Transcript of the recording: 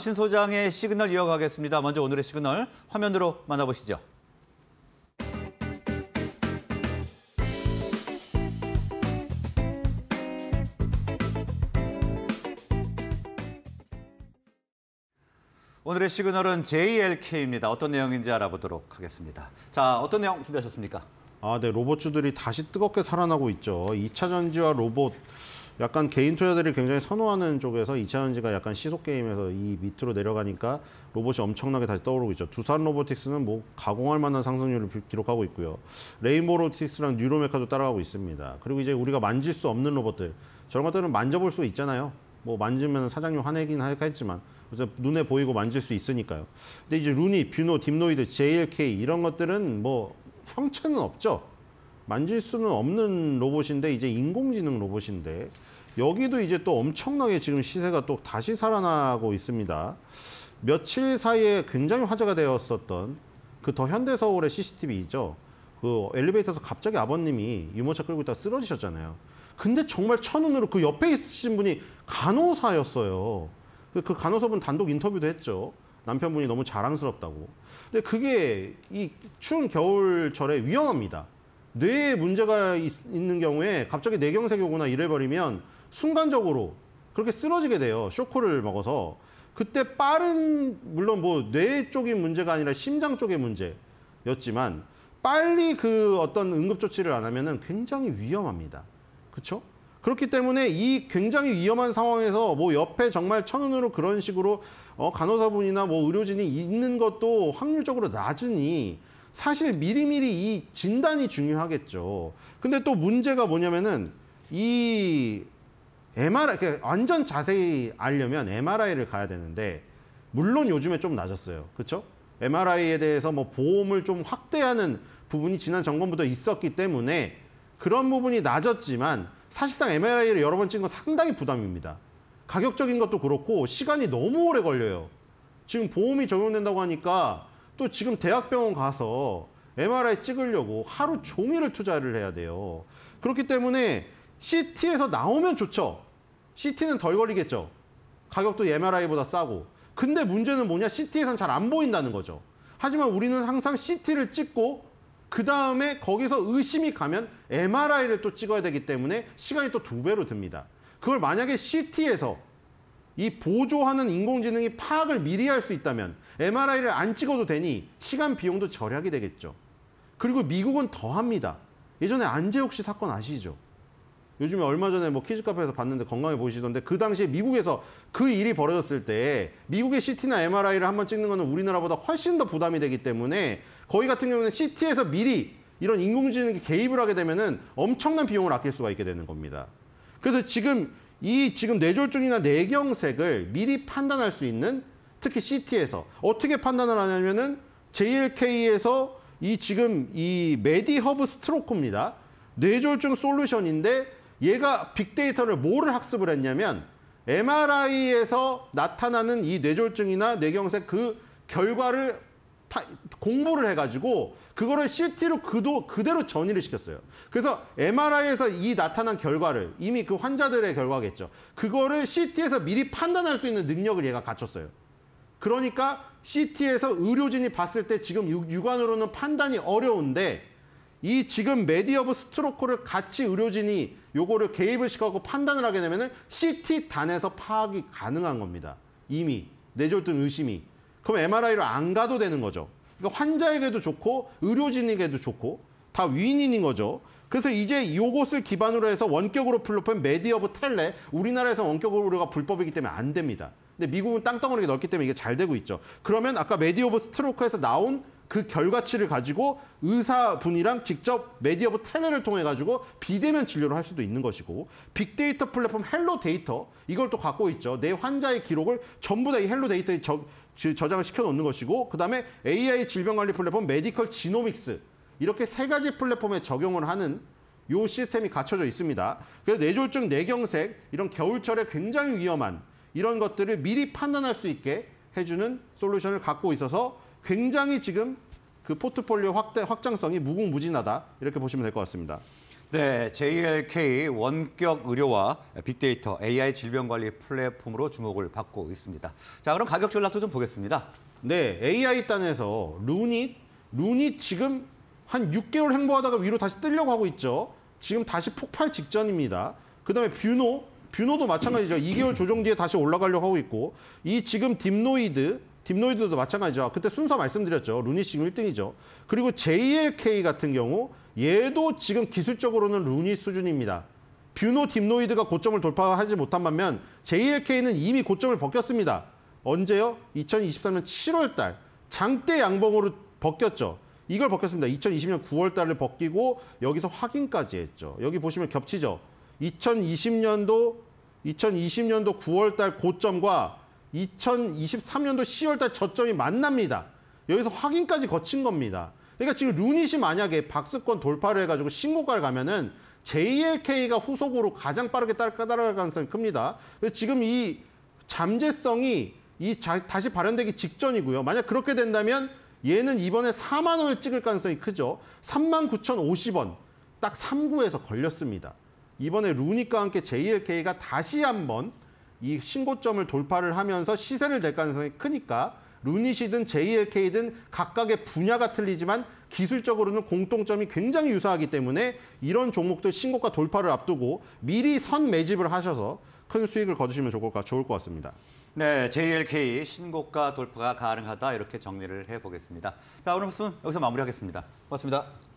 신 소장의 시그널 이어가겠습니다. 먼저 오늘의 시그널 화면으로 만나보시죠. 오늘의 시그널은 JLK입니다. 어떤 내용인지 알아보도록 하겠습니다. 자, 어떤 내용 준비하셨습니까? 아, 네. 로봇주들이 다시 뜨겁게 살아나고 있죠. 2차 전지와 로봇 약간 개인 투자들이 굉장히 선호하는 쪽에서 이차전지가 약간 시속 게임에서 이 밑으로 내려가니까 로봇이 엄청나게 다시 떠오르고 있죠. 두산 로보틱스는 뭐 가공할 만한 상승률을 기록하고 있고요. 레인보우 로보틱스랑 뉴로메카도 따라가고 있습니다. 그리고 이제 우리가 만질 수 없는 로봇들 저런 것들은 만져볼 수 있잖아요. 뭐 만지면 사장님 화내긴 하겠지만 그래서 눈에 보이고 만질 수 있으니까요. 근데 이제 루니, 뷰노, 딥노이드, JLK 이런 것들은 뭐 형체는 없죠. 만질 수는 없는 로봇인데 이제 인공지능 로봇인데 여기도 이제 또 엄청나게 지금 시세가 또 다시 살아나고 있습니다. 며칠 사이에 굉장히 화제가 되었었던 그 더 현대서울의 CCTV죠. 그 엘리베이터에서 갑자기 아버님이 유모차 끌고 있다가 쓰러지셨잖아요. 근데 정말 천운으로 그 옆에 있으신 분이 간호사였어요. 그, 그 간호사분 단독 인터뷰도 했죠. 남편분이 너무 자랑스럽다고. 근데 그게 이 추운 겨울철에 위험합니다. 뇌에 문제가 있, 는 경우에 갑자기 뇌경색이 오거나 이래버리면 순간적으로 그렇게 쓰러지게 돼요. 쇼크를 먹어서. 그때 빠른 물론 뭐 뇌쪽이 문제가 아니라 심장 쪽의 문제였지만 빨리 그 어떤 응급 조치를 안 하면은 굉장히 위험합니다. 그렇죠? 그렇기 때문에 이 굉장히 위험한 상황에서 뭐 옆에 정말 천운으로 그런 식으로 어 간호사분이나 뭐 의료진이 있는 것도 확률적으로 낮으니 사실 미리미리 이 진단이 중요하겠죠. 근데 또 문제가 뭐냐면은 이 MRI 그러니까 완전 자세히 알려면 MRI를 가야 되는데 물론 요즘에 좀 낮았어요. 그쵸 MRI에 대해서 뭐 보험을 좀 확대하는 부분이 지난 정권부터 있었기 때문에 그런 부분이 낮았지만 사실상 MRI를 여러 번 찍은 건 상당히 부담입니다. 가격적인 것도 그렇고 시간이 너무 오래 걸려요. 지금 보험이 적용된다고 하니까 또 지금 대학병원 가서 MRI 찍으려고 하루 종일을 투자를 해야 돼요. 그렇기 때문에 시티에서 나오면 좋죠. 시티는덜 걸리겠죠. 가격도 MRI보다 싸고. 근데 문제는 뭐냐? 시티에선잘 안 보인다는 거죠. 하지만 우리는 항상 CT를 찍고 그 다음에 거기서 의심이 가면 MRI를 또 찍어야 되기 때문에 시간이 또 두 배로 듭니다. 그걸 만약에 CT에서 이 보조하는 인공지능이 파악을 미리 할 수 있다면 MRI를 안 찍어도 되니 시간 비용도 절약이 되겠죠. 그리고 미국은 더합니다. 예전에 안재욱 씨 사건 아시죠? 요즘에 얼마 전에 뭐 키즈 카페에서 봤는데 건강해 보이시던데 그 당시에 미국에서 그 일이 벌어졌을 때 미국의 CT나 MRI를 한번 찍는 거는 우리나라보다 훨씬 더 부담이 되기 때문에 거의 같은 경우는 CT에서 미리 이런 인공지능이 개입을 하게 되면은 엄청난 비용을 아낄 수가 있게 되는 겁니다. 그래서 지금 이 지금 뇌졸중이나 뇌경색을 미리 판단할 수 있는 특히 CT에서 어떻게 판단을 하냐면은 JLK에서 이 지금 이 메디허브 스트로크입니다. 뇌졸중 솔루션인데 얘가 빅데이터를 뭐를 학습을 했냐면 MRI에서 나타나는 이 뇌졸중이나 뇌경색 그 결과를 파, 공부를 해가지고 그거를 CT로 그도, 그대로 전이를 시켰어요. 그래서 MRI에서 이 나타난 결과를 이미 그 환자들의 결과겠죠. 그거를 CT에서 미리 판단할 수 있는 능력을 얘가 갖췄어요. 그러니까 CT에서 의료진이 봤을 때 지금 육안으로는 판단이 어려운데 이 지금 메디어브 스트로크를 같이 의료진이 요거를 개입을 시켜고 판단을 하게 되면은 CT 단에서 파악이 가능한 겁니다. 이미 뇌졸중 의심이. 그럼 MRI를 안 가도 되는 거죠. 그러니까 환자에게도 좋고 의료진에게도 좋고 다 윈인인 거죠. 그래서 이제 요것을 기반으로 해서 원격으로 플로펜 메디어브 텔레 우리나라에서 원격으로 우리가 불법이기 때문에 안 됩니다. 근데 미국은 땅덩어리가 넓기 때문에 이게 잘 되고 있죠. 그러면 아까 메디오브 스트로크에서 나온 그 결과치를 가지고 의사분이랑 직접 메디어브 테레를 통해 가지고 비대면 진료를 할 수도 있는 것이고 빅데이터 플랫폼 헬로 데이터 이걸 또 갖고 있죠. 내 환자의 기록을 전부 다 이 헬로 데이터에 저, 저장을 시켜 놓는 것이고 그다음에 AI 질병관리 플랫폼 메디컬 지노믹스 이렇게 세 가지 플랫폼에 적용을 하는 요 시스템이 갖춰져 있습니다. 그래서 뇌졸중, 뇌경색 이런 겨울철에 굉장히 위험한 이런 것들을 미리 판단할 수 있게 해주는 솔루션을 갖고 있어서 굉장히 지금 그 포트폴리오 확대 확장성이 무궁무진하다 이렇게 보시면 될 것 같습니다. 네, JLK 원격 의료와 빅데이터, AI 질병관리 플랫폼으로 주목을 받고 있습니다. 자, 그럼 가격 전략도 좀 보겠습니다. 네, AI 단에서 루닛, 루닛 지금 한 6개월 행보하다가 위로 다시 뜨려고 하고 있죠. 지금 다시 폭발 직전입니다. 그다음에 뷰노, 뷰노도 마찬가지죠. 2개월 조정 뒤에 다시 올라가려고 하고 있고 이 지금 딥노이드, 딥노이드도 마찬가지죠. 그때 순서 말씀드렸죠. 루니 싱 1등이죠. 그리고 JLK 같은 경우 얘도 지금 기술적으로는 루니 수준입니다. 뷰노 딥노이드가 고점을 돌파하지 못한 반면 JLK는 이미 고점을 벗겼습니다. 언제요? 2023년 7월 달 장대 양봉으로 벗겼죠. 이걸 벗겼습니다. 2020년 9월 달을 벗기고 여기서 확인까지 했죠. 여기 보시면 겹치죠. 2020년도 2020년도 9월 달 고점과 2023년도 10월달 저점이 만납니다. 여기서 확인까지 거친 겁니다. 그러니까 지금 루닛이 만약에 박스권 돌파를 해가지고 신고가를 가면은 JLK가 후속으로 가장 빠르게 따라갈 가능성이 큽니다. 지금 이 잠재성이 이 자, 다시 발현되기 직전이고요. 만약 그렇게 된다면 얘는 이번에 4만 원을 찍을 가능성이 크죠. 3만 9,050원 딱 3구에서 걸렸습니다. 이번에 루닉과 함께 JLK가 다시 한번 이 신고점을 돌파를 하면서 시세를 낼 가능성이 크니까 루닛이든 JLK든 각각의 분야가 틀리지만 기술적으로는 공통점이 굉장히 유사하기 때문에 이런 종목들 신고가 돌파를 앞두고 미리 선 매집을 하셔서 큰 수익을 거두시면 좋을 것 같습니다. 네, JLK 신고가 돌파가 가능하다 이렇게 정리를 해보겠습니다. 자, 오늘 말씀 여기서 마무리하겠습니다. 고맙습니다.